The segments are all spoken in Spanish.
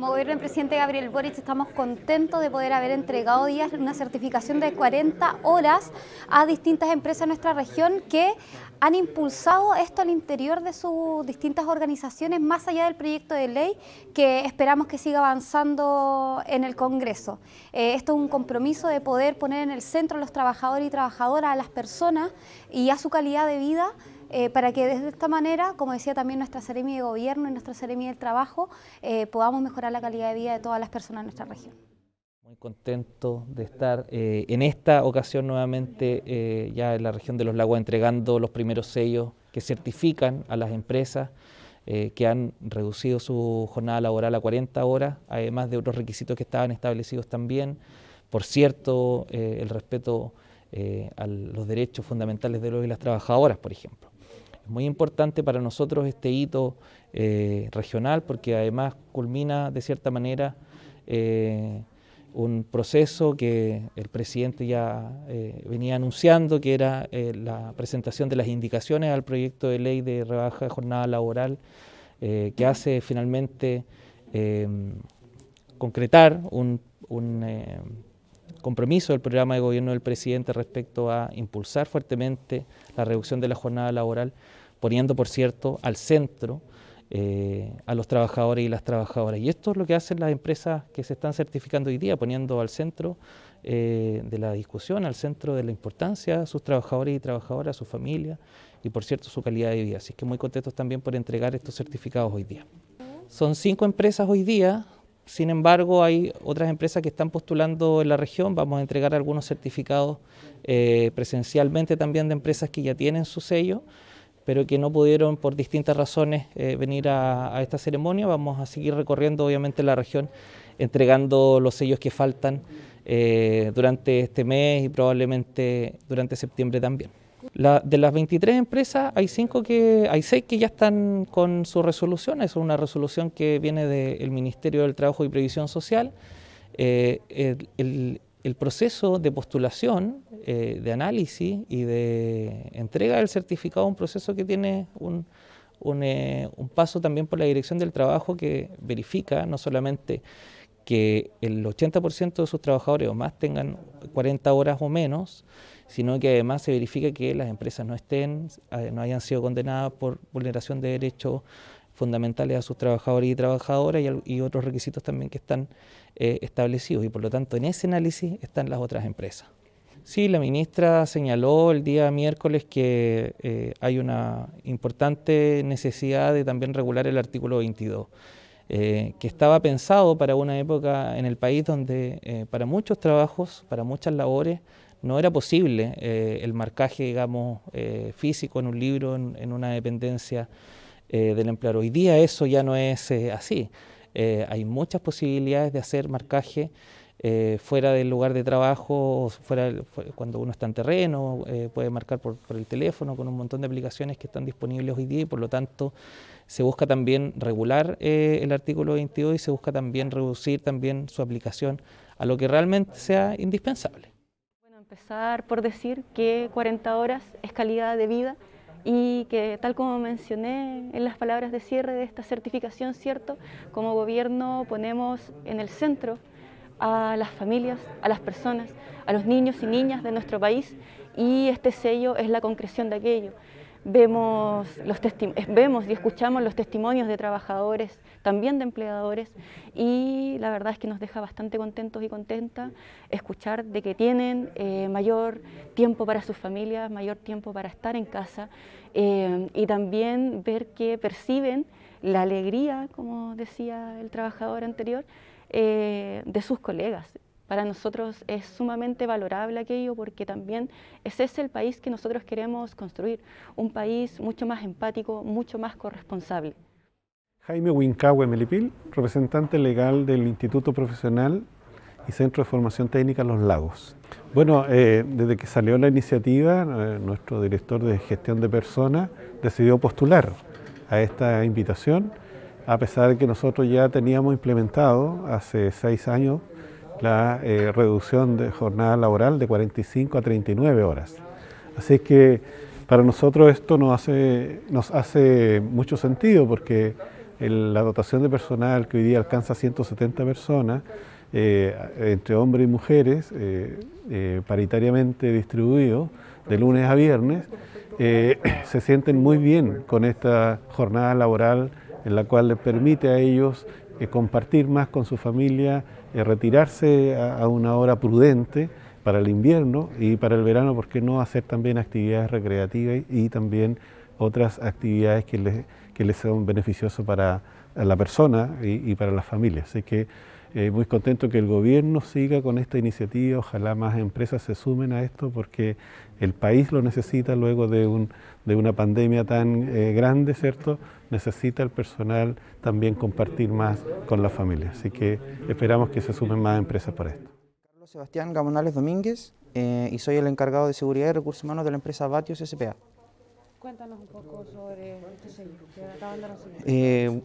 Como gobierno del presidente Gabriel Boric estamos contentos de poder haber entregado días una certificación de 40 horas a distintas empresas de nuestra región que han impulsado esto al interior de sus distintas organizaciones más allá del proyecto de ley que esperamos que siga avanzando en el Congreso. Eh, esto es un compromiso de poder poner en el centro a los trabajadores y trabajadoras, a las personas y a su calidad de vida eh, para que desde esta manera, como decía también nuestra seremi de Gobierno y nuestra Seremia del Trabajo, eh, podamos mejorar la calidad de vida de todas las personas en nuestra región. Muy contento de estar eh, en esta ocasión nuevamente ya en la región de los lagos entregando los primeros sellos que certifican a las empresas que han reducido su jornada laboral a 40 horas, además de otros requisitos que estaban establecidos también. Por cierto, el respeto a los derechos fundamentales de los y las trabajadoras, por ejemplo. Muy importante para nosotros este hito eh, regional porque además culmina de cierta manera eh, un proceso que el presidente ya eh, venía anunciando, que era la presentación de las indicaciones al proyecto de ley de rebaja de jornada laboral que hace finalmente concretar un, un compromiso del programa de gobierno del presidente respecto a impulsar fuertemente la reducción de la jornada laboral, poniendo, por cierto, al centro eh, a los trabajadores y las trabajadoras. Y esto es lo que hacen las empresas que se están certificando hoy día, poniendo al centro eh, de la discusión, al centro de la importancia a sus trabajadores y trabajadoras, a sus familias y, por cierto, su calidad de vida. Así que muy contentos también por entregar estos certificados hoy día. Son cinco empresas hoy día sin embargo, hay otras empresas que están postulando en la región. Vamos a entregar algunos certificados eh, presencialmente también de empresas que ya tienen su sello, pero que no pudieron por distintas razones eh, venir a, esta ceremonia. Vamos a seguir recorriendo obviamente la región, entregando los sellos que faltan eh, durante este mes y probablemente durante septiembre también de las 23 empresas, hay cinco que, hay 6 que ya están con su resolución. Es una resolución que viene del Ministerio del Trabajo y Previsión Social. Eh, el, proceso de postulación, eh, de análisis y de entrega del certificado un proceso que tiene un, un, eh, un paso también por la Dirección del Trabajo que verifica no solamente que el 80% de sus trabajadores o más tengan 40 horas o menos, sino que además se verifique que las empresas no estén, ah, no hayan sido condenadas por vulneración de derechos fundamentales a sus trabajadores y trabajadoras y, otros requisitos también que están eh, establecidos. Y por lo tanto, en ese análisis están las otras empresas. Sí, la ministra señaló el día miércoles que eh, hay una importante necesidad de también regular el artículo 22. Eh, que estaba pensado para una época en el país donde para muchos trabajos, para muchas labores, no era posible eh, el marcaje, digamos, eh, físico en un libro, en, una dependencia eh, del empleador. Hoy día eso ya no es así. hay muchas posibilidades de hacer marcaje fuera del lugar de trabajo, fuera, cuando uno está en terreno, puede marcar por, el teléfono con un montón de aplicaciones que están disponibles hoy día por lo tanto se busca también regular el artículo 22 y se busca también reducir también su aplicación a lo que realmente sea indispensable empezar por decir que 40 horas es calidad de vida y que tal como mencioné en las palabras de cierre de esta certificación, cierto, como gobierno ponemos en el centro a las familias, a las personas, a los niños y niñas de nuestro país y este sello es la concreción de aquello vemos, los vemos y escuchamos los testimonios de trabajadores, también de empleadores, y la verdad es que nos deja bastante contentos y contentas escuchar de que tienen eh, mayor tiempo para sus familias, mayor tiempo para estar en casa, eh, y también ver que perciben la alegría, como decía el trabajador anterior, eh, de sus colegas. Para nosotros es sumamente valorable aquello porque también ese es el país que nosotros queremos construir, un país mucho más empático, mucho más corresponsable. Jaime Huincahue Melipil, representante legal del Instituto Profesional y Centro de Formación Técnica Los Lagos. Bueno, eh, desde que salió la iniciativa, eh, nuestro director de gestión de personas decidió postular a esta invitación, a pesar de que nosotros ya teníamos implementado hace seis años la eh, reducción de jornada laboral de 45 a 39 horas. Así que para nosotros esto nos hace, nos hace mucho sentido porque la dotación de personal que hoy día alcanza 170 personas, eh, entre hombres y mujeres, eh, paritariamente distribuidos de lunes a viernes, se sienten muy bien con esta jornada laboral en la cual les permite a ellos compartir más con su familia, eh, retirarse a, una hora prudente para el invierno y para el verano, ¿por qué no hacer también actividades recreativas y, también otras actividades que les, que les son beneficiosas para la persona y, para las familias? Así que eh, muy contento que el gobierno siga con esta iniciativa, ojalá más empresas se sumen a esto porque el país lo necesita luego de, un, de una pandemia tan eh, grande, ¿cierto? necesita el personal también compartir más con la familia. Así que esperamos que se sumen más empresas para esto. Carlos Sebastián Gamonales Domínguez eh, y soy el encargado de seguridad y recursos humanos de la empresa Vatios SPA. Cuéntanos un poco sobre este sello eh,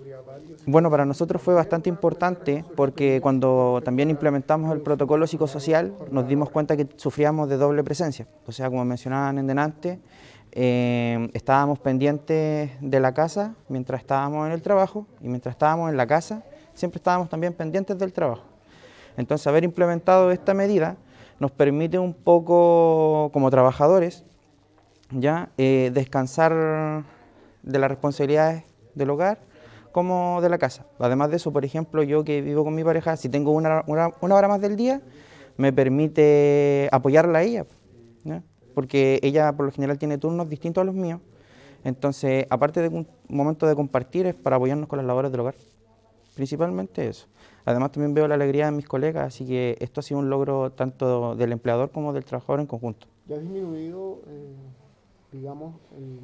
bueno, para nosotros fue bastante importante porque cuando también implementamos el protocolo psicosocial nos dimos cuenta que sufríamos de doble presencia. O sea, como mencionaban en denante... Em, estábamos pendientes de la casa mientras estábamos en el trabajo y mientras estábamos en la casa siempre estábamos también pendientes del trabajo. Entonces haber implementado esta medida nos permite un poco como trabajadores ya eh, descansar de las responsabilidades del hogar como de la casa. Además de eso, por ejemplo, yo que vivo con mi pareja, si tengo una, una, hora más del día, me permite apoyarla a ella porque ella por lo general tiene turnos distintos a los míos. Entonces, aparte de un momento de compartir, es para apoyarnos con las labores del hogar. Principalmente eso. Además, también veo la alegría de mis colegas, así que esto ha sido un logro tanto del empleador como del trabajador en conjunto. ¿Ya disminuido, eh, digamos, el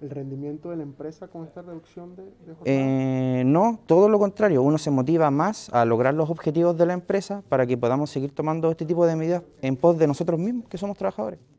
el rendimiento de la empresa con esta reducción de, eh, no, todo lo contrario. Uno se motiva más a lograr los objetivos de la empresa para que podamos seguir tomando este tipo de medidas en pos de nosotros mismos, que somos trabajadores.